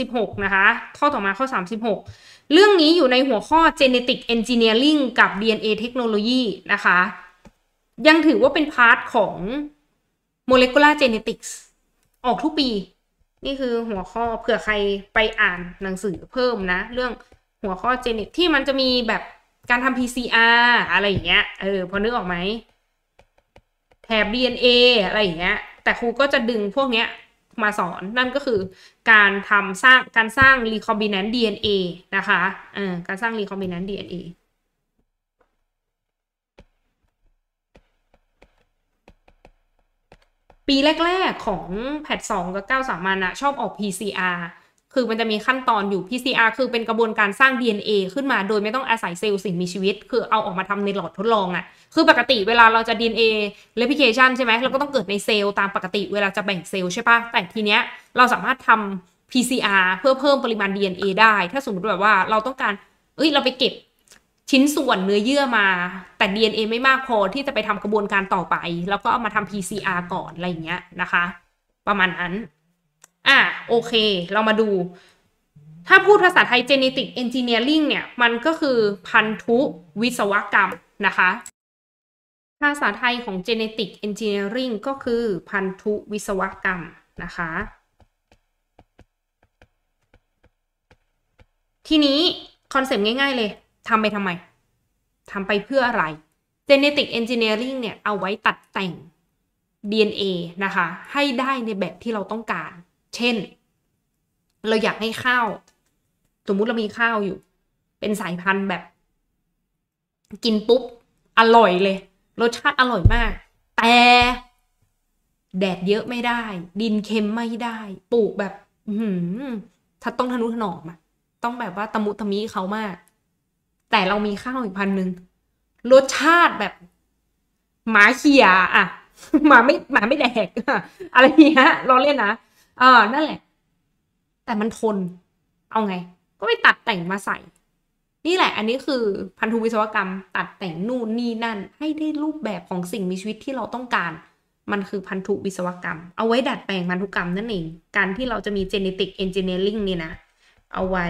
36นะคะ ข้อต่อมาข้อ 36 เรื่องนี้อยู่ในหัวข้อ genetic engineering กับ DNA technology นะคะ ยังถือว่าเป็นพาร์ทของ molecular genetics ออกทุกปี นี่คือหัวข้อเผื่อใครไปอ่านหนังสือเพิ่มนะ เรื่องหัวข้อ genetic ที่มันจะมีแบบการทำ PCR อะไรอย่างเงี้ยเออ พอนึกออกไหมแถบ DNA อะไรอย่างเงี้ยแต่ครูก็จะดึงพวกเนี้ยมาสอน นั่นก็คือการทำสร้าง การสร้าง recombinant DNA นะคะอการสร้าง recombinant DNA ปีแรก ๆ ของแพทสองกับเก้าสามันอะชอบออก PCR คือมันจะมีขั้นตอนอยู่ PCR คือเป็นกระบวนการสร้าง DNA ขึ้นมา โดยไม่ต้องอาศัยเซลล์สิ่งมีชีวิต คือเอาออกมาทำในหลอดทดลองอะ่ะ คือปกติเวลาเราจะ DNA replication ใช่ไหม เราก็ต้องเกิดในเซลล์ตามปกติเวลาจะแบ่งเซลล์ใช่ปะแต่ทีเนี้ยเราสามารถทำ PCR เพื่อเพิ่มปริมาณ DNA ได้ ถ้าสมมติแบบว่าเราต้องการ เอ้ย เราไปเก็บชิ้นส่วนเนื้อเยื่อมา แต่ DNA ไม่มากพอที่จะไปทำกระบวนการต่อไป แล้วก็เอามาทำ PCR ก่อนอะไรอย่างเงี้ยนะคะ ประมาณนั้นอ่ะโอเคเรามาดู ถ้าพูดภาษาไทย genetic engineering เนี่ย มันก็คือพันธุวิศวกรรมนะคะ ภาษาไทยของ genetic engineering ก็คือพันธุวิศวกรรมนะคะ ทีนี้คอนเซปต์ง่ายๆเลยทำไปทำไมทำไปเพื่ออะไร genetic engineering เนี่ย เอาไว้ตัดแต่ง DNA นะคะ ให้ได้ในแบบที่เราต้องการเช่น เราอยากให้ข้าว สมมุติเรามีข้าวอยู่ เป็นสายพันธุ์แบบ กินปุ๊บอร่อยเลย รสชาติอร่อยมาก แต่ แดดเยอะไม่ได้ ดินเค็มไม่ได้ ปลูกแบบหืมถ้าต้องทนุถนอมอะต้องแบบว่าตะมุตะมีเขามาก แต่เรามีข้าวอีกพันหนึ่ง รสชาติแบบ หมาเขียอะหมาไม่หมาไม่แดกอะไรเงี้ยเราเล่นนะเออ นั่นแหละ แต่มันทน เอาไง ก็ไปตัดแต่งมาใส่ นี่แหละ อันนี้คือพันธุวิศวกรรม ตัดแต่งนู่นนี่ นั่น ให้ได้รูปแบบของสิ่งมีชีวิตที่เราต้องการ มันคือพันธุวิศวกรรม เอาไว้ดัดแปลงพันธุกรรมนั่นเอง การที่เราจะมีเนติกเอนจิเนียริ n งนี่นะ เอาไว้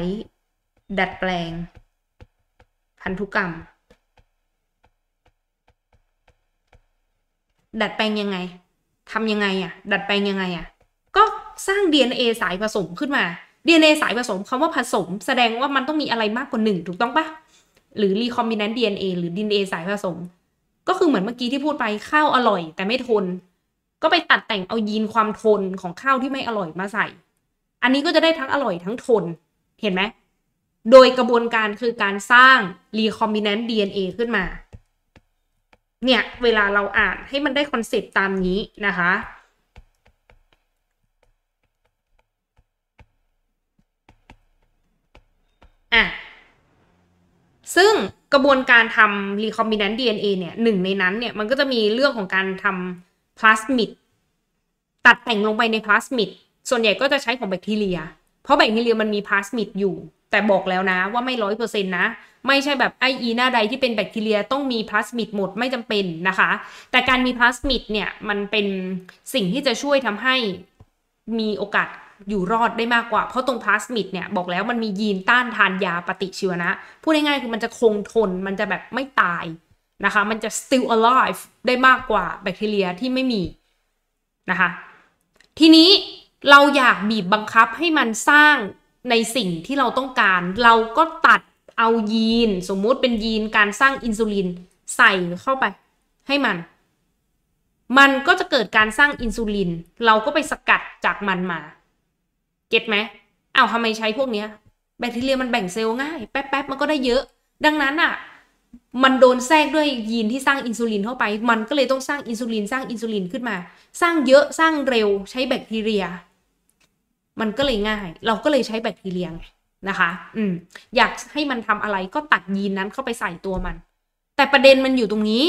ดัดแปลง พันธุกรรม ดัดแปลงยังไงทำยังไงอะดัดแปลงยังไงอะก็สร้าง DNA สายผสมขึ้นมา DNA สายผสมคำว่าผสม แสดงว่ามันต้องมีอะไรมากกว่าหนึ่งถูกต้องปะหรือ recombinant DNA หรือ DNA สายผสม ก็คือเหมือนเมื่อกี้ที่พูดไปข้าวอร่อยแต่ไม่ทน ก็ไปตัดแต่งเอายีนความทนของข้าวที่ไม่อร่อยมาใส่ อันนี้ก็จะได้ทั้งอร่อยทั้งทน เห็นไหม โดยกระบวนการคือการสร้าง recombinant DNA ขึ้นมา เนี่ยเวลาเราอ่านให้มันได้คอนเซปต์ตามนี้นะคะ่ะซึ่งกระบวนการทำ recombinant DNA เนี่ยหนึ่งในนั้นเนี่ย มันก็จะมีเรื่องของการทำพลาสมิดตัดแต่งลงไปในพลาสมิดส่วนใหญ่ก็จะใช้ของแบคทีเรีย เพราะแบคทีเรียมันมีพลาสมิดอยู่ แต่บอกแล้วนะว่าไม่ร้อยเปอร์เซ็นต์นะ ไม่ใช่แบบไออีหน้าใดที่เป็นแบคทีเรีย ต้องมีพลาสมิดหมด ไม่จำเป็นนะคะ แต่การมีพลาสมิดเนี่ย มันเป็นสิ่งที่จะช่วยทำให้มีโอกาสอยู่รอดได้มากกว่าเพราะตรงพลาสมิดเนี่ยบอกแล้วมันมียีนต้านทานยาปฏิชีวนะ พูดง่ายๆคือมันจะคงทน มันจะแบบไม่ตายนะคะ มันจะ still alive ได้มากกว่าแบคทีเรียที่ไม่มี นะคะ ทีนี้เราอยากบีบบังคับให้มันสร้างในสิ่งที่เราต้องการ เราก็ตัดเอายีนสมมุติเป็นยีนการสร้างอินซูลินใส่เข้าไปให้มัน มันก็จะเกิดการสร้างอินซูลิน เราก็ไปสกัดจากมันมาก็ตไหมอ้าวทำไมใช้พวกเนี้ยแบคทีเรียมันแบ่งเซลล์ง่าย แป๊บๆมันก็ได้เยอะ ดังนั้นอ่ะ มันโดนแทรกด้วยยีนที่สร้างอินซูลินเข้าไป มันก็เลยต้องสร้างอินซูลินสร้างอินซูลินขึ้นมา สร้างเยอะสร้างเร็วใช้แบคทีเรีย มันก็เลยง่าย เราก็เลยใช้แบคทีเรียไงนะคะ อืม อยากให้มันทำอะไรก็ตัดยีนนั้นเข้าไปใส่ตัวมัน แต่ประเด็นมันอยู่ตรงนี้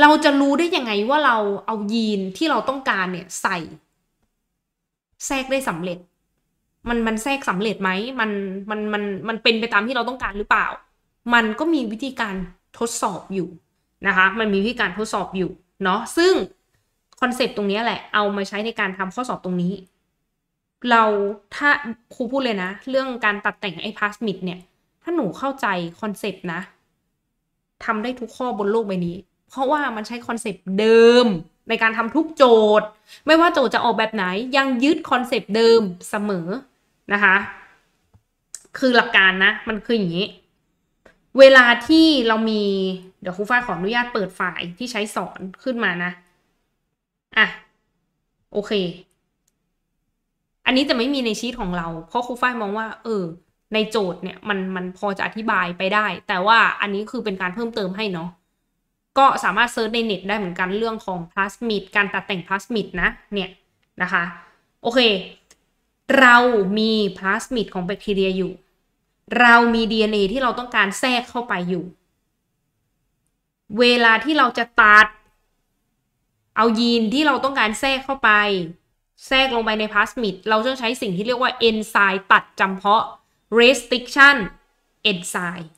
เราจะรู้ได้ยังไงว่าเราเอายีนที่เราต้องการเนี่ยใส่แทรกได้สำเร็จ มันมันแทรกสำเร็จไหมมันมันมันมันเป็นไปตามที่เราต้องการหรือเปล่า มันก็มีวิธีการทดสอบอยู่นะคะ มันมีวิธีการทดสอบอยู่ เนาะ ซึ่งคอนเซปต์ตรงนี้แหละ เอามาใช้ในการทำข้อสอบตรงนี้ เราถ้าครูพูดเลยนะ เรื่องการตัดแต่งไอ้พาสมิดเนี่ย ถ้าหนูเข้าใจคอนเซปต์นะทำได้ทุกข้อบนโลกใบนี้ เพราะว่ามันใช้คอนเซปต์เดิมในการทำทุกโจทย์ไม่ว่าโจทย์จะออกแบบไหนยังยึดคอนเซปต์เดิมเสมอนะคะคือหลักการนะมันคืออย่างนี้เวลาที่เรามี เดี๋ยวครูฝ้ายขออนุญาตเปิดไฟล์ที่ใช้สอนขึ้นมานะอ่ะโอเค อันนี้จะไม่มีในชีตของเราเพราะครูฝ้ายมองว่าเออ ในโจทย์เนี่ยมันมันพอจะอธิบายไปได้ แต่ว่าอันนี้คือเป็นการเพิ่มเติมให้เนาะก็สามารถเซิร์ชในเน็ตได้เหมือนกันเรื่องของพลาสมิดการตัดแต่งพลาสมิดนะเนี่ยนะคะ โอเค เรามีพลาสมิดของแบคทีเรียอยู่ เรามี DNA ที่เราต้องการแทรกเข้าไปอยู่ เวลาที่เราจะตัด เอายีนที่เราต้องการแทรกเข้าไป แทรกลงไปในพลาสมิดเราต้องใช้สิ่งที่เรียกว่าเอนไซม์ตัดจำเพาะ restriction เอนไซม์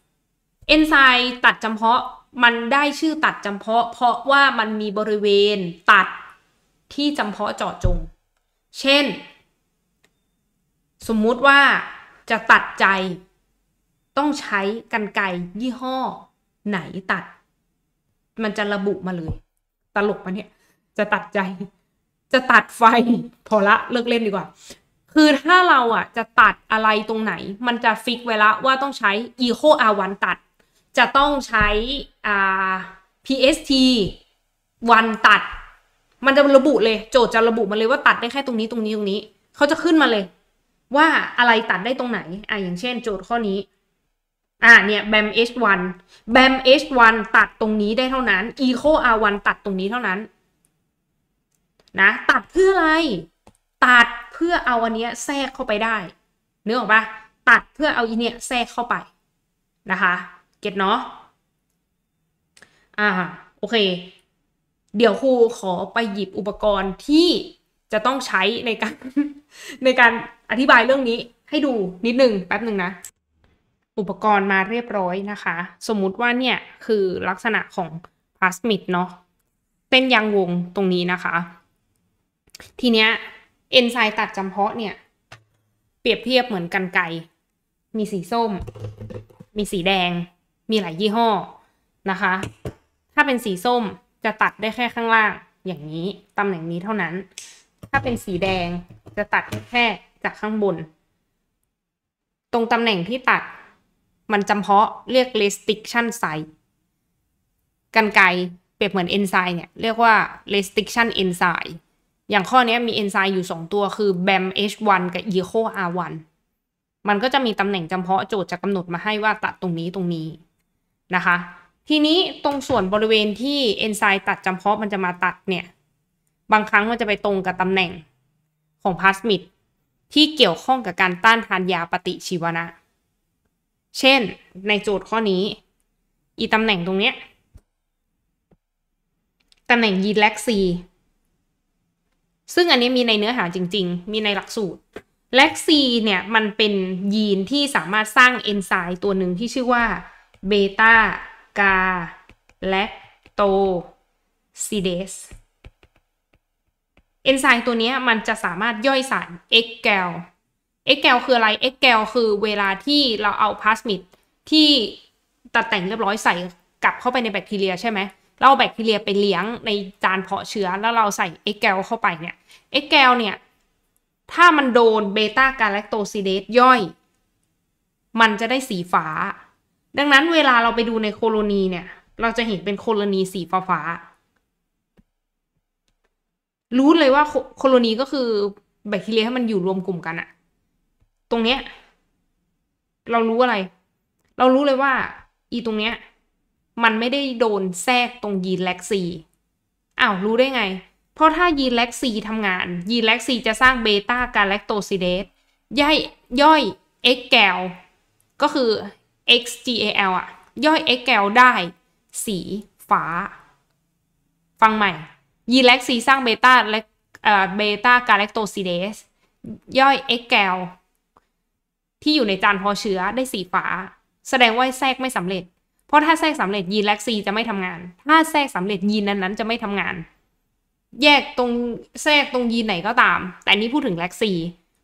เอนไซม์ตัดจำเพาะมันได้ชื่อตัดจำเพาะ เพราะว่ามันมีบริเวณตัดที่จำเพาะเจาะจง เช่นสมมุติว่าจะตัดใจต้องใช้กันไก ยี่ห้อไหนตัด มันจะระบุมาเลย ตลกปะเนี่ย จะตัดใจ จะตัดไฟพอละเลิกเล่นดีกว่า คือถ้าเราอ่ะ จะตัดอะไรตรงไหน มันจะฟิกไว้ละว่าต้องใช้อีโคอาวันตัดจะต้องใช้ PST วันตัด มันจะระบุเลยโจทย์จะระบุมาเลยว่าตัดได้แค่ตรงนี้ตรงนี้ตรงนี้ เขาจะขึ้นมาเลย ว่าอะไรตัดได้ตรงไหนอ่ะอย่างเช่นโจทย์ข้อนี้อ่ะเนี่ย BAM H1 BAM H1 ตัดตรงนี้ได้เท่านั้น Eco R1 ตัดตรงนี้เท่านั้น นะ ตัดเพื่ออะไร ตัดเพื่อเอาอันเนี้ยแทรกเข้าไปได้เนื้อออกปะตัดเพื่อเอาอีเนี้ยแทรกเข้าไปนะคะเก็ตเนาะ อ่า โอเค เดี๋ยวครูขอไปหยิบอุปกรณ์ที่จะต้องใช้ในการ ในการอธิบายเรื่องนี้ ให้ดูนิดนึงแป๊บหนึ่งนะ อุปกรณ์มาเรียบร้อยนะคะ สมมุติว่าเนี่ยคือลักษณะของพลาสมิดเนาะเต้นยางวงตรงนี้นะคะ ทีเนี้ยเอนไซม์ตัดจำเพาะเนี่ยเปรียบเทียบเหมือนกันไก มีสีส้ม มีสีแดงมีหลายยี่ห้อนะคะ ถ้าเป็นสีส้มจะตัดได้แค่ข้างล่าง อย่างนี้ ตำแหน่งนี้เท่านั้น ถ้าเป็นสีแดงจะตัดแค่จากข้างบน ตรงตำแหน่งที่ตัด มันจำเพาะเรียก restriction size กันไกเปรียบเหมือนเอนไซม์เนี่ย เรียกว่า restriction enzyme อย่างข้อนี้มีเอนไซม์อยู่2ตัวคือ BAM H1 กับ ECO R1 มันก็จะมีตำแหน่งจำเพาะโจทย์จะกำหนดมาให้ว่าตัดตรงนี้ตรงนี้นะคะ ทีนี้ตรงส่วนบริเวณที่เอนไซม์ตัดจำเพาะมันจะมาตัดเนี่ย บางครั้งมันจะไปตรงกับตำแหน่งของพลาสมิดที่เกี่ยวข้องกับการต้านทานยาปฏิชีวนะ เช่นในโจทย์ข้อนี้ อีตำแหน่งตรงเนี้ยตำแหน่งยีแล็กซีซึ่งอันนี้มีในเนื้อหาจริงๆ มีในหลักสูตร แล็กซีเนี่ยมันเป็นยีนที่สามารถสร้างเอนไซม์ตัวหนึ่งที่ชื่อว่าเบต้ากาแลคโตซิเดสเอนไซม์ตัวนี้มันจะสามารถย่อยสารเอ็กแกลเอ็กแกลคืออะไรเอ็กแกลคือเวลาที่เราเอาพลาสมิดที่ตัดแต่งเรียบร้อยใส่กลับเข้าไปในแบคทีเรียใช่ไหม เราเอาแบคทีเรียไปเลี้ยงในจานเพาะเชื้อ แล้วเราใส่เอ็กแกลเข้าไปเนี่ยเอ็กแกลเนี่ยถ้ามันโดนเบต้ากาแลคโตซิเดสย่อย มันจะได้สีฟ้าดังนั้นเวลาเราไปดูในโคโลนีเนี่ย เราจะเห็นเป็นโคโลนีสีฟ้าฟารู้เลยว่าโคโลนีก็คือแบคทีเรียให้มันอยู่รวมกลุ่มกันอะ ตรงเนี้ย เรารู้อะไร เรารู้เลยว่า อีตรงเนี้ย มันไม่ได้โดนแทรกตรงยีนแล็กซี อ้าวรู้ได้ไง เพราะถ้ายีนแล็กซีทำงาน ยีนแล็กซีจะสร้างเบต้ากาแลคโตซิเดส ย่อยย่อยเอ็กแกลก็คือ xgal อ่ะย่อย xgal ได้ สีฟ้าฟังใหม่ ยีเล็กซี สร้างเบต้าและเบต้ากาแลคโตซีเดสย่อย xgal ที่อยู่ในจานพอเชื้อได้สีฟ้าแสดงว่าแทรกไม่สำเร็จเพราะถ้าแทรกสำเร็จยีนแลกซีจะไม่ทำงาน ถ้าแทรกสำเร็จยีนนั้นๆจะไม่ทำงาน แยกตรงแทรกตรงยีนไหนก็ตาม แต่นี้พูดถึงแลกซี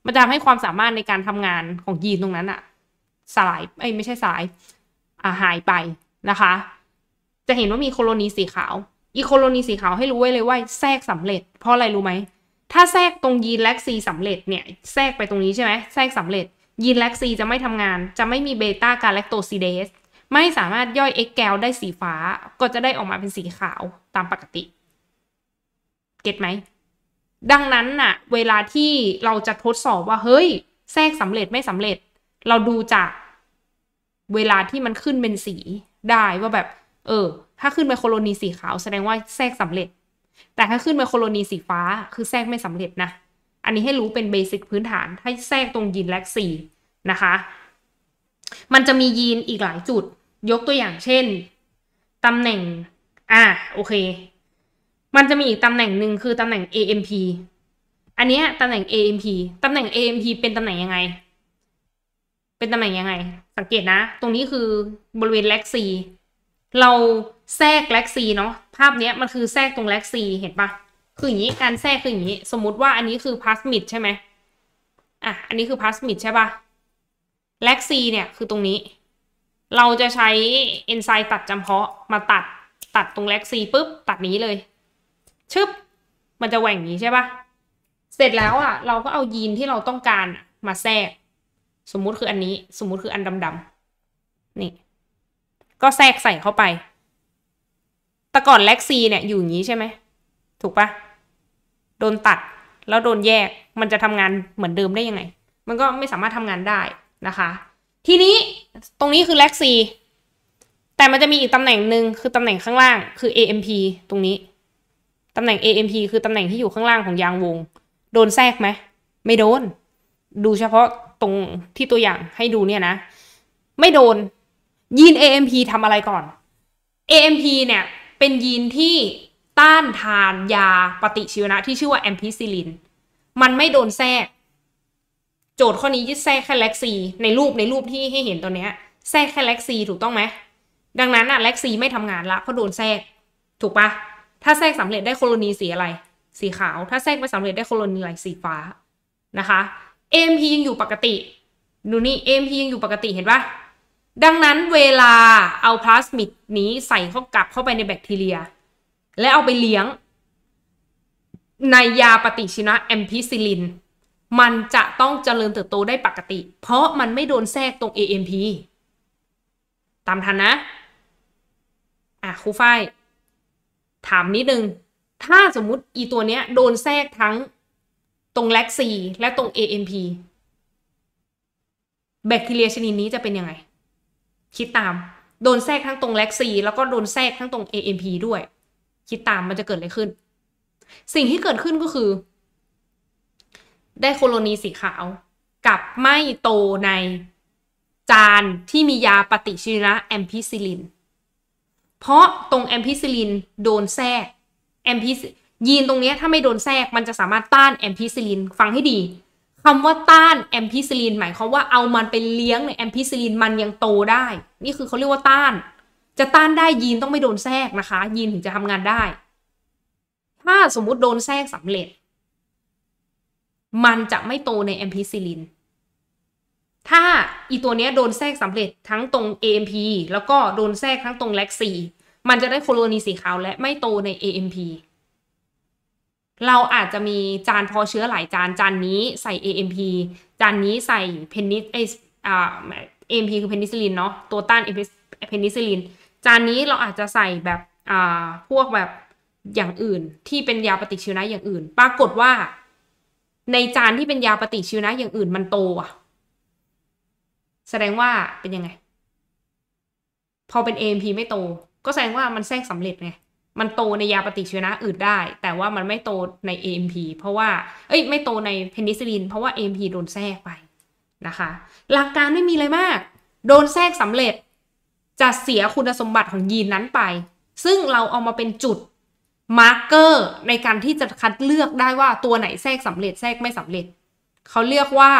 มันจะทำให้ความสามารถในการทำงานของยีนตรงนั้นอะสลายเอ้ไม่ใช่สลายอาหายไปนะคะ จะเห็นว่ามีโคโลนีสีขาว อีโคโลนีสีขาวให้รู้ไว้เลยว่า แทรกสำเร็จ เพราะอะไรรู้ไหม ถ้าแทรกตรงยีนแล็กซีสำเร็จเนี่ยแทรกไปตรงนี้ใช่ไหมแทรกสำเร็จยีนแล็กซีจะไม่ทำงาน จะไม่มีเบต้ากาแลคโตซีเดสไม่สามารถย่อยเอ็กแกลได้สีฟ้าก็จะได้ออกมาเป็นสีขาวตามปกติเก็ตไหมดังนั้นน่ะเวลาที่เราจะทดสอบว่าเฮ้ยแทรกสำเร็จไม่สำเร็จเราดูจากเวลาที่มันขึ้นเป็นสีได้ว่าแบบ เออถ้าขึ้นไปโคโลนีสีขาวแสดงว่าแทรกสำเร็จ แต่ถ้าขึ้นไปโคโลนีสีฟ้าคือแทรกไม่สำเร็จนะ อันนี้ให้รู้เป็นเบสิกพื้นฐานให้แทรกตรงยีนแลกสีนะคะ มันจะมียีนอีกหลายจุด ยกตัวอย่างเช่นตำแหน่งอ่าโอเค มันจะมีอีกตำแหน่งหนึ่งคือตำแหน่ง AMP อันนี้ตำแหน่ง AMP ตำแหน่ง AMP เป็นตำแหน่งยังไงเป็นตำแหน่งยังไง สังเกตนะ ตรงนี้คือบริเวณแล็กซีเราแทรกแล็กซีเนาะภาพเนี้ยมันคือแทรกตรงแล็กซีเห็นปะคืออย่างนี้การแทรกคืออย่างนี้ สมมติว่าอันนี้คือพาสมิดใช่ไหมอ่ะอันนี้คือพาสมิดใช่ปะแล็กซีเนี่ยคือตรงนี้ เราจะใช้เอนไซม์ตัดจำเพาะมาตัดตัดตรงแล็กซีปุ๊บตัดนี้เลยชึบมันจะแหว่งนี้ใช่ปะเสร็จแล้วอ่ะเราก็เอายีนที่เราต้องการมาแทรกสมมุติคืออันนี้สมมุติคืออันดำๆ นี่ ก็แทรกใส่เข้าไป แต่ก่อนแล็กซีเนี่ย อยู่อย่างนี้ใช่ไหม ถูกปะโดนตัดแล้วโดนแยก มันจะทำงานเหมือนเดิมได้ยังไง มันก็ไม่สามารถทำงานได้นะคะ ทีนี้ตรงนี้คือแล็กซี แต่มันจะมีอีกตำแหน่งหนึ่งคือตำแหน่งข้างล่างคือ AMP ตรงนี้ตำแหน่ง AMP คือตำแหน่งที่อยู่ข้างล่างของยางวง โดนแทรกไหม ไม่โดน ดูเฉพาะตรงที่ตัวอย่างให้ดูเนี่ยนะ ไม่โดนยีน AMP ทำอะไรก่อน AMP เนี่ยเป็นยีนที่ต้านทานยาปฏิชีวนะที่ชื่อว่าแอมพิซิลินมันไม่โดนแทรกโจทย์ข้อนี้ยึดแทรกแค่เล็กซีในรูปในรูปที่ให้เห็นตัวเนี้ย แทรกแค่เล็กซีถูกต้องไหมดังนั้นอะเล็กซีไม่ทำงานละเพราะโดนแทรกถูกปะถ้าแทรกสำเร็จได้โคโลนีสีอะไร สีขาว ถ้าแทรกไม่สำาเร็จได้โคโลนีอะไรสีฟ้านะคะ AMP ยังอยู่ปกติ ดูนี่ AMP ยังอยู่ปกติเห็นปะดังนั้นเวลาเอาพลาสมิดนี้ใส่เข้ากลับเข้าไปในแบคทีเรียและเอาไปเลี้ยงในยาปฏิชีวนะแอมพิซิลิน มันจะต้องเจริญเติบโตได้ปกติ เพราะมันไม่โดนแทรกตรง AMP ตามทันนะ อ่ะครูฝ้ายถามนิดนึง ถ้าสมมติอีตัวเนี้ยโดนแทรกทั้งตรงแลกซีและตรง a M p แบคทีเรียชนิดนี้จะเป็นยังไง คิดตาม โดนแทรกทั้งตรงแลกซีแล้วก็โดนแทรกทั้งตรง a M p ด้วย คิดตามมันจะเกิดอะไรขึ้น สิ่งที่เกิดขึ้นก็คือ ได้โคโลนีสีขาวกับไม่โตในจานที่มียาปฏิชีวนะแอมพิซิลินเพราะตรงแอมพิซิลินโดนแทรกแอมพิยีนตรงนี้ถ้าไม่โดนแทรกมันจะสามารถต้านแอมพิซิลินฟังให้ดีคำว่าต้านแอมพิซิลินหมายความว่าเอามันไปเลี้ยงในแอมพิซิลินมันยังโตได้นี่คือเขาเรียกว่าต้าน จะต้านได้ยีนต้องไม่โดนแทรกนะคะยีนถึงจะทำงานได้ ถ้าสมมุติโดนแทรกสำเร็จ มันจะไม่โตในแอมพิซิลินถ้าอีตัวนี้โดนแทรกสำเร็จทั้งตรง AMP แล้วก็โดนแทรกทั้งตรงแ l กซีมันจะได้โคโลนีสีขาวและไม่โตใน AMP เราอาจจะมีจานพอเชื้อหลายจานจานนี้ใส่ AMP จานนี้ใส่เพนิสเออ่า a m คือเพนิซิลินเนาะตัวต้านเพนิซิลินจานนี้เราอาจจะใส่แบบอ่าพวกแบบอย่างอื่นที่เป็นยาปฏิชีวนะอย่างอื่น ปรากฏว่า ในจานที่เป็นยาปฏิชีวนะอย่างอื่นมันโตอะแสดงว่าเป็นยังไง พอเป็น AMP ไม่โต ก็แสดงว่ามันแทรกสำเร็จไงมันโตในยาปฏิชีวนะอื่นได้ แต่ว่ามันไม่โตใน AMP เพราะว่า เอ้ยไม่โตในเพนิซิลิน เพราะว่า AMP โดนแทรกไปนะคะ หลักการไม่มีอะไรมาก โดนแทรกสำเร็จ จะเสียคุณสมบัติของยีนนั้นไป ซึ่งเราเอามาเป็นจุดมาร์กเกอร์ในการที่จะคัดเลือกได้ว่าตัวไหนแทรกสำเร็จแทรกไม่สำเร็จเขาเรียกว่า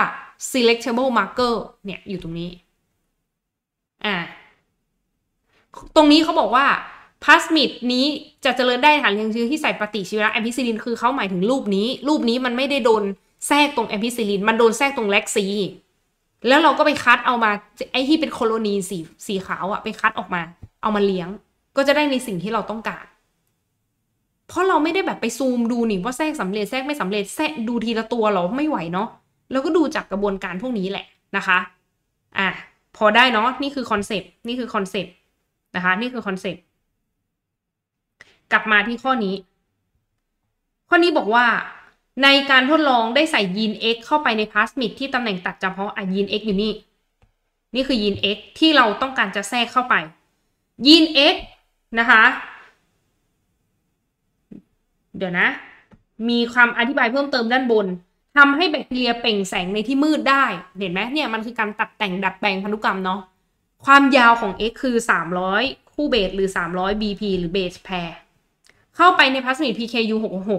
selectable marker เนี่ยอยู่ตรงนี้อ่าตรงนี้เขาบอกว่าพลาสมิดนี้จะเจริญได้ฐานเังเชื้อที่ใส่ปฏิชีวนะแอมพิซิลิน คือเขาหมายถึงรูปนี้ รูปนี้มันไม่ได้โดนแทรกตรงแอมพิซิลิน มันโดนแทรกตรงแล็กซีแล้วเราก็ไปคัดเอามา ไอ้ที่เป็นโคโลนีสีสีขาวอะไปคัดออกมา เอามาเลี้ยง ก็จะได้ในสิ่งที่เราต้องการ เพราะเราไม่ได้แบบไปซูมดูนี่ว่าแทรกสำเร็จแทรกไม่สำเร็จแทรกดูทีละตัวหรอไม่ไหวเนาะเราก็ดูจากกระบวนการพวกนี้แหละนะคะอ่ะพอได้เนาะนี่คือคอนเซปต์นี่คือคอนเซปต์นะคะ นี่คือคอนเซปต์กลับมาที่ข้อนี้ ข้อนี้บอกว่า ในการทดลองได้ใส่ยีน X เข้าไปในพลาสมิดที่ตำแหน่งตัดเฉพาะอ่ะยีน X อยู่นี่ นี่คือยีน X ที่เราต้องการจะแทรกเข้าไปยีน X นะคะเดี๋ยวนะ มีความอธิบายเพิ่มเติมด้านบนทำให้แบคทีเรียเปล่งแสงในที่มืดได้เห็นไหมเนี่ยมันคือการตัดแต่งดัดแปลงพันธุกรรมเนาะความยาวของ x คือ 300 คู่เบสหรือ300 bp หรือเบสแพรเข้าไปในพลาสมิด PKU66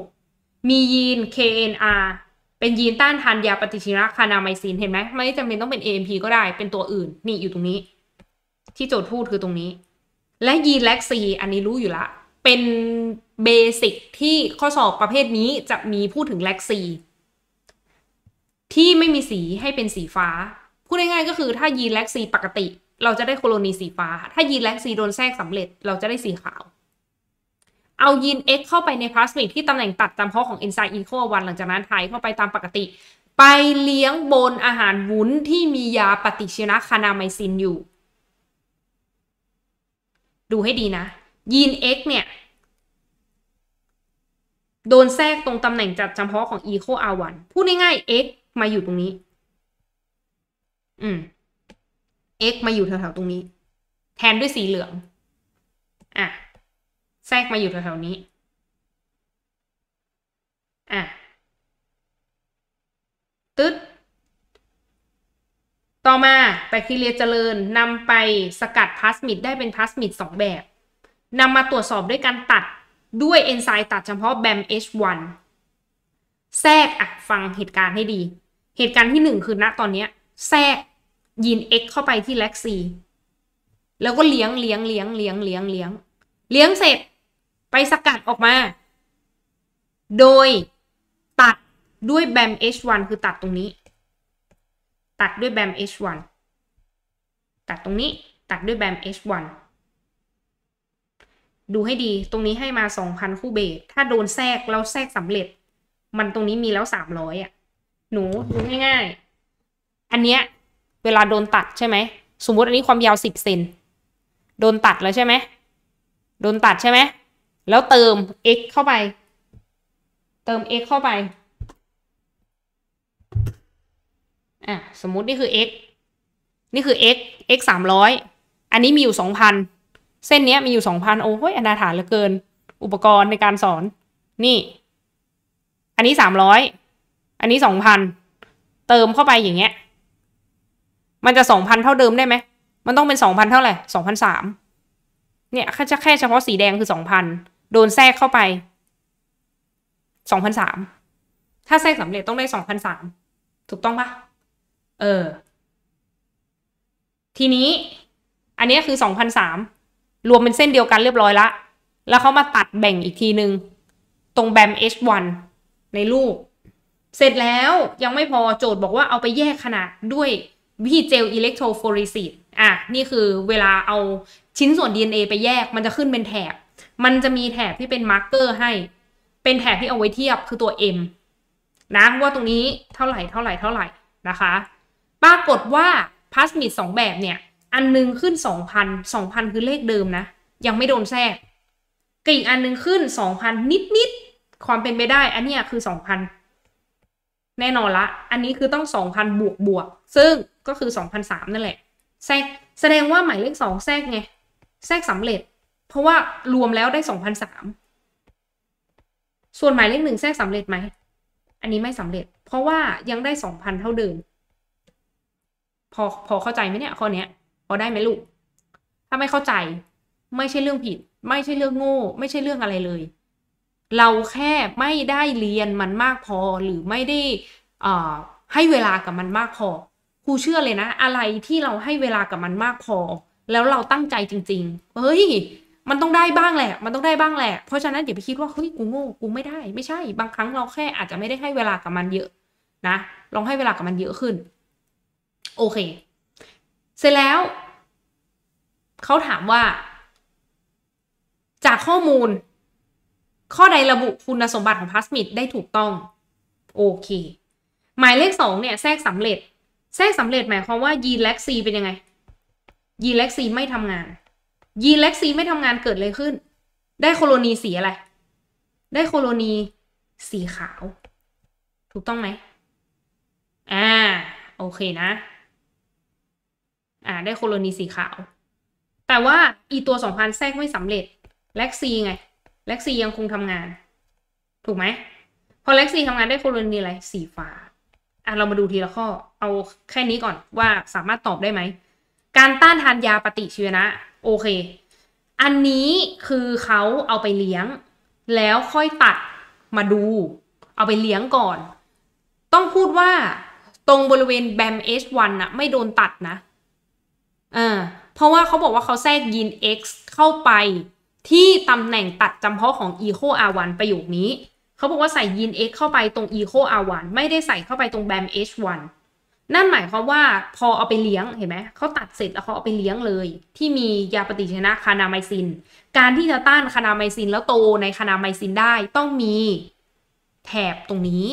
มียีน KNR เป็นยีนต้านทานยาปฏิชีวนะคานาไมซินเห็นไหมไม่จำเป็นต้องเป็น AMP ก็ได้เป็นตัวอื่นนี่อยู่ตรงนี้ ที่โจทย์พูดคือตรงนี้ และยีนแล็กซีอันนี้รู้อยู่ละเป็นเบสิกที่ข้อสอบประเภทนี้จะมีพูดถึงแล็กซีที่ไม่มีสีให้เป็นสีฟ้า พูดง่ายๆก็คือถ้ายีนแล็กซีปกติ เราจะได้โคโลนีสีฟ้า ถ้ายีนแล็กซีโดนแทรกสำเร็จเราจะได้สีขาวเอายีน X เข้าไปในพลาสมิดที่ตำแหน่งตัดจำเพาะของเอนไซม์อีโควันหลังจากนั้นถ่ายเข้าไปตามปกติ ไปเลี้ยงบนอาหารวุ้นที่มียาปฏิชีวนะคานาไมซินอยู่ ดูให้ดีนะยีน X เนี่ย โดนแทรกตรงตำแหน่งจัดจำเพาะของอีโคอาวันพูดง่ายๆ X มาอยู่ตรงนี้ อืม X มาอยู่แถวๆตรงนี้แทนด้วยสีเหลือง อ่ะแทรกมาอยู่แถวๆนี้ อ่ะ ตึ๊ดต่อมาแบคทีเรียเจริญนำไปสกัดพลาสมิดได้เป็นพลาสมิดสองแบบ นำมาตรวจสอบด้วยการตัดด้วยเอนไซม์ตัดเฉพาะแบม h 1แทรกอ่ะฟังเหตุการณ์ให้ดี เหตุการณ์ที่หนึ่งคือณตอนนี้แทรกยีน X เข้าไปที่ l กซีแล้วก็เลี้ยงเลี้ยงเลี้ยงเลี้ยงเลี้ยงเลี้ยงเลี้ยงเสร็จไปสกัดออกมา โดย ตัดด้วยแบม H1 คือตัดตรงนี้ ตัดด้วยแบม H1 ตัดตรงนี้ ตัดด้วยแบม H1 ดูให้ดี ตรงนี้ให้มา 2,000คู่เบสถ้าโดนแทรกแล้วแทรกสำเร็จ มันตรงนี้มีแล้ว 300 อ่ะ หนูดูง่าย ๆ อันเนี้ย เวลาโดนตัดใช่ไหม สมมติอันนี้ความยาว 10เซน โดนตัดแล้วใช่ไหม โดนตัดใช่ไหมแล้วเติม x เข้าไป เติม x เข้าไป อ่ะ สมมุตินี่คือ x นี่คือ x x สามร้อยอันนี้มีอยู่สองพัน เส้นนี้มีอยู่สองพันโอ้ยอนาถาเหลือเกิน อุปกรณ์ในการสอน นี่ อันนี้สามร้อยอันนี้สองพัน เติมเข้าไปอย่างเงี้ย มันจะสองพันเท่าเดิมได้ไหมมันต้องเป็นสองพันเท่าไหร่สองพันสามเนี่ยแค่แค่เฉพาะสีแดงคือสองพันโดนแทรกเข้าไป สองพันสามถ้าแทรกสำเร็จต้องได้สองพันสามถูกต้องปะเออ ทีนี้ อันนี้คือสองพันสามรวมเป็นเส้นเดียวกันเรียบร้อยละ แล้วเขามาตัดแบ่งอีกทีหนึง่ง ตรงแบม H1 ในรูป เสร็จแล้วยังไม่พอโจทย์บอกว่าเอาไปแยกขนาดด้วย วิธีเจลอิเล็กโทรฟอริซิตอ่ะ นี่คือเวลาเอาชิ้นส่วน DNA ไปแยกมันจะขึ้นเป็นแถบมันจะมีแถบที่เป็นมาร์กเกอร์ให้ เป็นแถบที่เอาไว้เทียบคือตัว m นะว่าตรงนี้เท่าไหร่เท่าไหร่เท่าไหร่นะคะ ปรากฏว่าพาสมิดสองแบบเนี่ย อันนึงขึ้น 2,000 2,000คือเลขเดิมนะ ยังไม่โดนแทรกกอีกอันนึงขึ้น 2,000 นิดนิดความเป็นไปได้ อันนี้คือ 2,000 แน่นอนละ อันนี้คือต้อง 2,000 บวกบวกซึ่งก็คือ 2,003นั่นแหละแทรกแสดงว่าหมายเลข 2แทรกไงแทรกสำเร็จเพราะว่ารวมแล้วได้สองพันสาม ส่วนหมายเลขหนึ่งแทรกสำเร็จไหม อันนี้ไม่สำเร็จ เพราะว่ายังได้สองพันเท่าเดิม พอพอเข้าใจไหมเนี่ยข้อเนี้ย พอได้ไหมลูก ถ้าไม่เข้าใจ ไม่ใช่เรื่องผิด ไม่ใช่เรื่องโง่ ไม่ใช่เรื่องอะไรเลย เราแค่ไม่ได้เรียนมันมากพอหรือไม่ได้ให้เวลากับมันมากพอครูเชื่อเลยนะ อะไรที่เราให้เวลากับมันมากพอ แล้วเราตั้งใจจริง ๆ เฮ้ยมันต้องได้บ้างแหละ มันต้องได้บ้างแหละ เพราะฉะนั้นอย่าไปคิดว่าเฮ้ยกูโง่กูไม่ได้ไม่ใช่ บางครั้งเราแค่อาจจะไม่ได้ให้เวลากับมันเยอะนะ ลองให้เวลากับมันเยอะขึ้น โอเค เสร็จแล้ว เขาถามว่า จากข้อมูล ข้อใดระบุคุณสมบัติของพาสมิดได้ถูกต้อง โอเค หมายเลขสองเนี่ยแทรกสำเร็จแทรกสำเร็จหมายความว่ายีนแล็กซีเป็นยังไงยีนแล็กซีไม่ทำงานยีนเล็กซีไม่ทำงานเกิดอะไรขึ้น ได้โคโลนีสีอะไร ได้โคโลนีสีขาว ถูกต้องไหมอ่า โอเคนะ อ่า ได้โคโลนีสีขาว แต่ว่าอีตัวสองพันแทรกไม่สำเร็จเล็กซีไง เล็กซียังคงทำงาน ถูกไหม พอเล็กซีทำงานได้โคโลนีอะไร สีฟ้า อ่ะเรามาดูทีละข้อ เอาแค่นี้ก่อนว่าสามารถตอบได้ไหม การต้านทานยาปฏิชีวนะโอเค อันนี้คือเขาเอาไปเลี้ยงแล้วค่อยตัดมาดูเอาไปเลี้ยงก่อน ต้องพูดว่าตรงบริเวณแบม H1 นะไม่โดนตัดนะ อ่า เพราะว่าเขาบอกว่าเขาแทรกยีน X เข้าไปที่ตำแหน่งตัดจำเพาะของ Eco R1 ประโยคนี้ เขาบอกว่าใส่ยีน X เข้าไปตรง Eco R1 ไม่ได้ใส่เข้าไปตรงแบม H1 นั่นหมายความว่าพอเอาไปเลี้ยงเห็นไหมเขาตัดเสร็จแล้วเขาเอาไปเลี้ยงเลย ที่มียาปฏิชนะคานาไมซินการที่จะต้านคานาไมซินแล้วโตในคานาไมซินได้ต้องมีแถบตรงนี้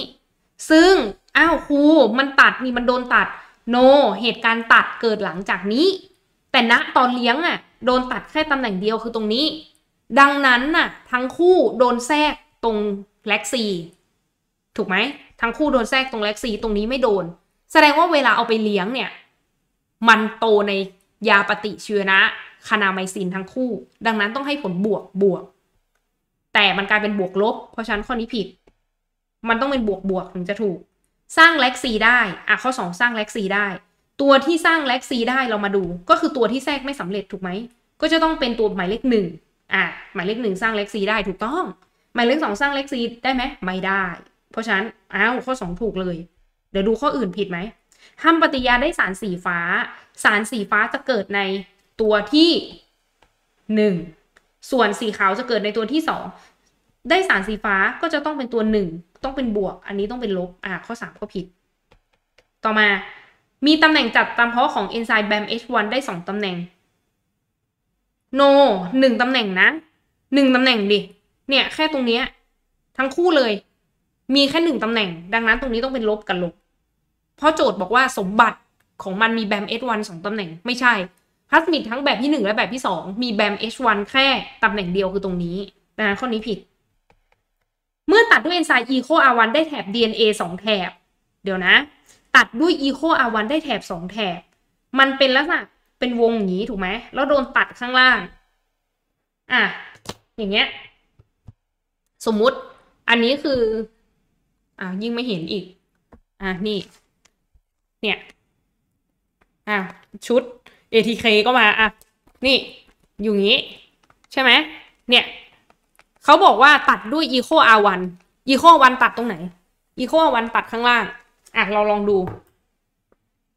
ซึ่งอ้าวครูมันตัดนี่มันโดนตัดโน no, เหตุการณ์ตัดเกิดหลังจากนี้ แต่ณนะตอนเลี้ยงอะ่ะ โดนตัดแค่ตำแหน่งเดียวคือตรงนี้ ดังนั้นน่ะ ทั้งคู่โดนแทรกตรงแล็กซีถูกไหมทั้งคู่โดนแทรกตรงแล็กซีตรงนี้ไม่โดนแสดงว่าเวลาเอาไปเลี้ยงเนี่ย มันโตในยาปฏิชีวนะคานาไมซินทั้งคู่ ดังนั้นต้องให้ผลบวกบวก แต่มันกลายเป็นบวกลบ เพราะฉะนั้นข้อนี้ผิด มันต้องเป็นบวกบวกถึงจะถูก สร้างแล็กซีได้ อ่ะข้อ2 สร้างแล็กซีได้ ตัวที่สร้างแล็กซีได้เรามาดูก็คือตัวที่แทรกไม่สำเร็จถูกไหมก็จะต้องเป็นตัวหมายเลขหนึ่งอ่ะ หมายเลขหนึ่งสร้างแล็กซีได้ถูกต้อง หมายเลขสองสร้างแล็กซี ได้ไหมไม่ได้ เพราะฉะนั้นอ้าวข้อ2ถูกเลยเดี๋ยวดูข้ออื่นผิดไหมห้ามปฏิยาได้สารสีฟ้า สารสีฟ้าจะเกิดในตัวที่หนึ่งส่วนสีขาวจะเกิดในตัวที่สองได้สารสีฟ้าก็จะต้องเป็นตัวหนึ่งต้องเป็นบวก อันนี้ต้องเป็นลบ อ่าข้อสามก็ผิด ต่อมา มีตำแหน่งจัดตามเพาะของเอนไซม์ BAMH1 ได้สองตำแหน่ง no หนึ่งตำแหน่งนะหนึ่งตำแหน่งดิ เนี่ยแค่ตรงนี้ ทั้งคู่เลยมีแค่หนึ่งตำแหน่งดังนั้นตรงนี้ต้องเป็นลบกับลบ เพราะโจทย์บอกว่าสมบัติของมันมีแบม h 1สองตำแหน่ง ไม่ใช่พลาสมิดทั้งแบบที่หนึ่งและแบบที่สองมีแบม H1 แค่ตำแหน่งเดียวคือตรงนี้นะข้อนี้ผิด เมื่อตัดด้วยเอนไซม์ Eco R1 ได้แถบ DNA 2 แถบ เดี๋ยวนะ ตัดด้วย Eco R1 ได้แถบ 2 แถบ มันเป็นลักษณะเป็นวงอย่างนี้ถูกไหมแล้วโดนตัดข้างล่าง อ่ะอย่างเงี้ยสมมุติอันนี้คืออ้าวยิ่งไม่เห็นอีก อ่ะนี่ เนี่ย อ้าวชุด ATK ก็มา อ่ะนี่ อยู่งี้ ใช่ไหมเนี่ยเขาบอกว่าตัดด้วย Eco R1 Eco R1 ตัดตรงไหน Eco R1 ตัดข้างล่าง อ่ะเราลองดู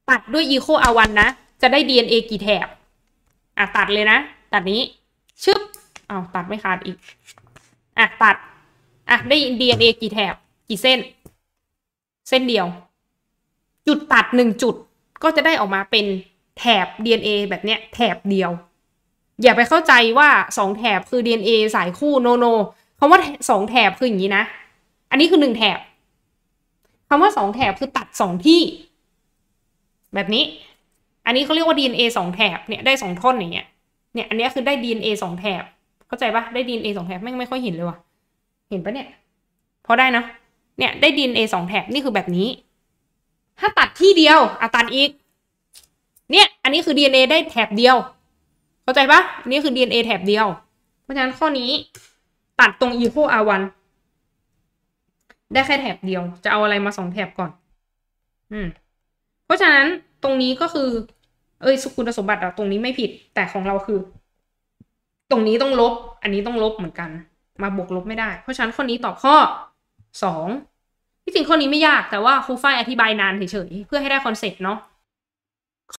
ตัดด้วย Eco R1 นะ จะได้ DNA กี่แถบ อ่ะตัดเลยนะ ตัดนี้ ชึบ อ้าวตัดไม่ขาดอีก อ่ะตัด อ่ะได้ DNA กี่แถบกี่เส้น เส้นเดียว จุดตัดหนึ่งจุด ก็จะได้ออกมาเป็นแถบ DNA แบบเนี้ยแถบเดียว อย่าไปเข้าใจว่าสองแถบคือ DNA สายคู่โนโนคำว่าสองแถบคืออย่างนี้นะ อันนี้คือหนึ่งแถบคำว่าสองแถบคือตัดสองที่ แบบนี้ อันนี้เขาเรียกว่า DNA สองแถบเนี่ยได้สองท่อนอย่างเงี้ย เนี่ยอันนี้คือได้ DNA สองแถบ เข้าใจปะได้ DNA สองแถบไม่ไม่ค่อยเห็นเลยว่ะ เห็นปะเนี่ยพอได้นะเนี่ยได้ดิน A 2แถบนี่คือแบบนี้ ถ้าตัดที่เดียว อ่ตัดอีก เนี่ย อันนี้คือ DNA ได้แถบเดียว เข้าใจปะอันนี้คือ DNA แถบเดียว เพราะฉะนั้นข้อนี้ ตัดตรง equal r1 ได้แค่แถบเดียว จะเอาอะไรมาสองแถบก่อน อืม เพราะฉะนั้นตรงนี้ก็คือ เอ้ย สุคุณสมบัติอะตรงนี้ไม่ผิด แต่ของเราคือ ตรงนี้ต้องลบ อันนี้ต้องลบเหมือนกัน มาบวกลบไม่ได้ เพราะฉะนั้นข้อนี้ตอบข้อสองที่จริงข้อนี้ไม่ยากแต่ว่าครูฝ้ายอธิบายนานเฉยๆ เพื่อให้ได้คอนเซ็ปต์เนาะ